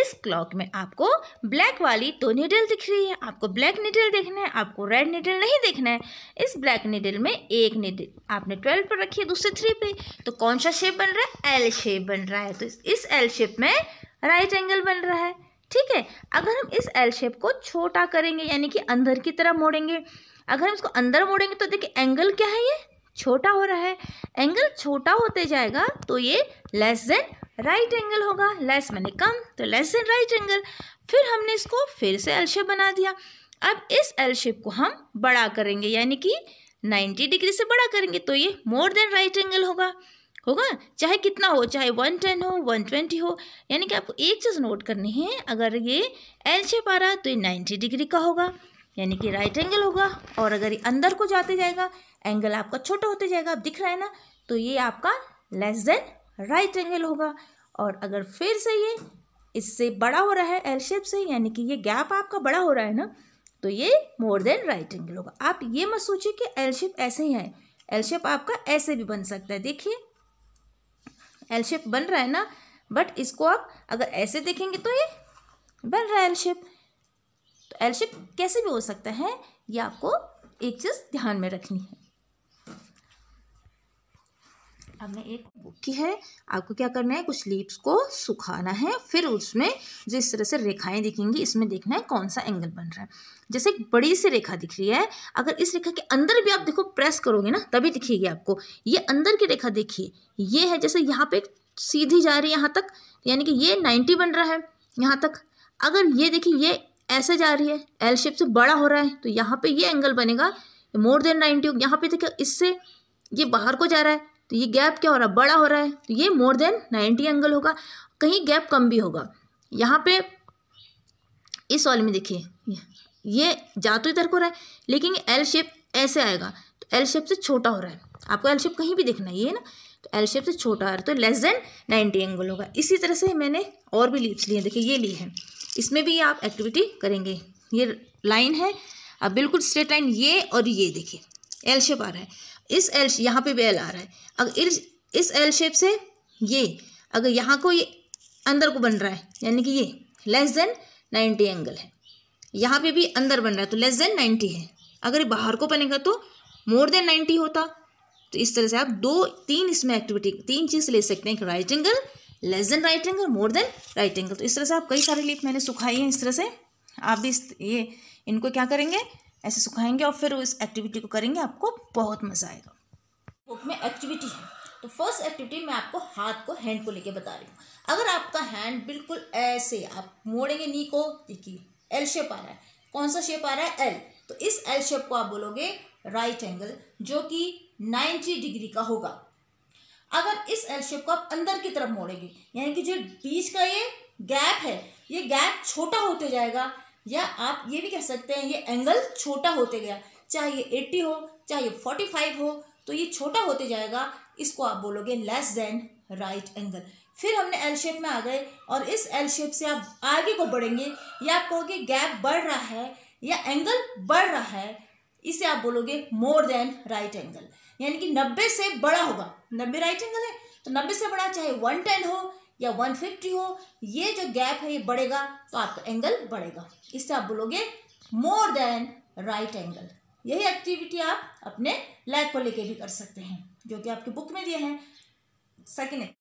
इस क्लॉक में आपको ब्लैक वाली दो नीडल दिख रही है आपको ब्लैक नीडल देखना है आपको रेड नीडल नहीं देखना है इस ब्लैक नीडल में एक नीडल आपने ट्वेल्व पर रखी है दूसरे थ्री पे तो कौन सा शेप बन रहा है एल शेप बन रहा है तो इस एल शेप में राइट एंगल बन रहा है ठीक है अगर हम इस एल शेप को छोटा करेंगे यानी कि अंदर की तरह मोड़ेंगे अगर हम इसको अंदर मोड़ेंगे तो देखिए एंगल क्या है ये छोटा हो रहा है एंगल छोटा होते जाएगा तो ये लेस देन राइट एंगल होगा लेस मैंने कम तो लेस देन राइट एंगल फिर हमने इसको फिर से एल शेप बना दिया अब इस एल शेप को हम बड़ा करेंगे यानी कि 90 डिग्री से बड़ा करेंगे तो ये मोर देन राइट एंगल होगा होगा चाहे कितना हो चाहे वन टेन हो वन ट्वेंटी हो यानी कि आपको एक चीज़ नोट करनी है अगर ये एल शेप आ रहा है तो ये नाइन्टी डिग्री का होगा यानी कि राइट एंगल होगा और अगर ये अंदर को जाते जाएगा एंगल आपका छोटा होते जाएगा आप दिख रहा है ना तो ये आपका लेस देन राइट एंगल होगा और अगर फिर से ये इससे बड़ा हो रहा है एल शेप से यानी कि ये गैप आपका बड़ा हो रहा है ना तो ये मोर देन राइट एंगल होगा आप ये मत सोचिए कि एल शेप ऐसे ही है एल शेप आपका ऐसे भी बन सकता है देखिए एल शेप बन रहा है ना बट इसको आप अगर ऐसे देखेंगे तो ये बन रहा है एल शेप तो एल शेप कैसे भी हो सकता है ये आपको एक चीज़ ध्यान में रखनी है हमने एक बुक की है आपको क्या करना है कुछ लीप्स को सुखाना है फिर उसमें जो इस तरह से रेखाएं दिखेंगी इसमें देखना है कौन सा एंगल बन रहा है जैसे एक बड़ी सी रेखा दिख रही है अगर इस रेखा के अंदर भी आप देखो प्रेस करोगे ना तभी दिखेगी आपको ये अंदर की रेखा देखिए ये है जैसे यहाँ पे सीधी जा रही है यहाँ तक यानी कि ये नाइन्टी बन रहा है यहाँ तक अगर ये देखिए ये ऐसे जा रही है एल शेप से बड़ा हो रहा है तो यहाँ पे ये एंगल बनेगा मोर देन नाइन्टी यहाँ पे देखिए इससे ये बाहर को जा रहा है तो ये गैप क्या हो रहा है बड़ा हो रहा है तो ये मोर देन नाइन्टी एंगल होगा कहीं गैप कम भी होगा यहाँ पे इस वाले में देखिए ये जा तो इधर को रहा है लेकिन एल शेप ऐसे आएगा तो एल शेप से छोटा हो रहा है आपको एल शेप कहीं भी देखना है ये ना तो एल शेप से छोटा आ रहा है तो लेस देन नाइन्टी एंगल होगा इसी तरह से मैंने और भी लीप्स लिए देखिए ये ली है इसमें भी आप एक्टिविटी करेंगे ये लाइन है अब बिल्कुल स्ट्रेट लाइन ये और ये देखिए एल शेप आ रहा है इस एल यहाँ पे भी एल आ रहा है अगर इस एल शेप से ये अगर यहाँ को ये अंदर को बन रहा है यानी कि ये लेस देन नाइन्टी एंगल है यहाँ पे भी अंदर बन रहा है तो लेस देन नाइन्टी है अगर ये बाहर को बनेगा तो मोर देन नाइन्टी होता तो इस तरह से आप दो तीन इसमें एक्टिविटी तीन चीज़ ले सकते हैं एक right angle less than right angle more than right angle तो इस तरह से आप कई सारे लीफ मैंने सुखाई है इस तरह से आप भी ये इनको क्या करेंगे ऐसे सुखाएंगे और फिर इस एक्टिविटी को करेंगे आपको बहुत मज़ा आएगा बुक में एक्टिविटी है तो फर्स्ट एक्टिविटी मैं आपको हाथ को हैंड को लेके बता रही हूँ अगर आपका हैंड बिल्कुल ऐसे आप मोड़ेंगे नी को देखिए एल शेप आ रहा है कौन सा शेप आ रहा है एल तो इस एल शेप को आप बोलोगे राइट एंगल जो कि नाइन्टी डिग्री का होगा अगर इस एल शेप को आप अंदर की तरफ मोड़ेंगे यानी कि जो बीच का ये गैप है ये गैप छोटा होते जाएगा या आप ये भी कह सकते हैं ये एंगल छोटा होते गया चाहे ये एट्टी हो चाहे फोर्टी फाइव हो तो ये छोटा होते जाएगा इसको आप बोलोगे लेस देन राइट एंगल फिर हमने एल शेप में आ गए और इस एल शेप से आप आगे को बढ़ेंगे या आप कहोगे गैप बढ़ रहा है या एंगल बढ़ रहा है इसे आप बोलोगे मोर देन राइट एंगल यानी कि नब्बे से बड़ा होगा नब्बे राइट एंगल है तो नब्बे से बड़ा चाहे वन टेन हो या वन फिफ्टी हो ये जो गैप है ये बढ़ेगा तो आपका एंगल बढ़ेगा इससे आप बोलोगे मोर देन राइट एंगल यही एक्टिविटी आप अपने लैब को लेके भी कर सकते हैं जो कि आपके बुक में दिए हैं सेकेंड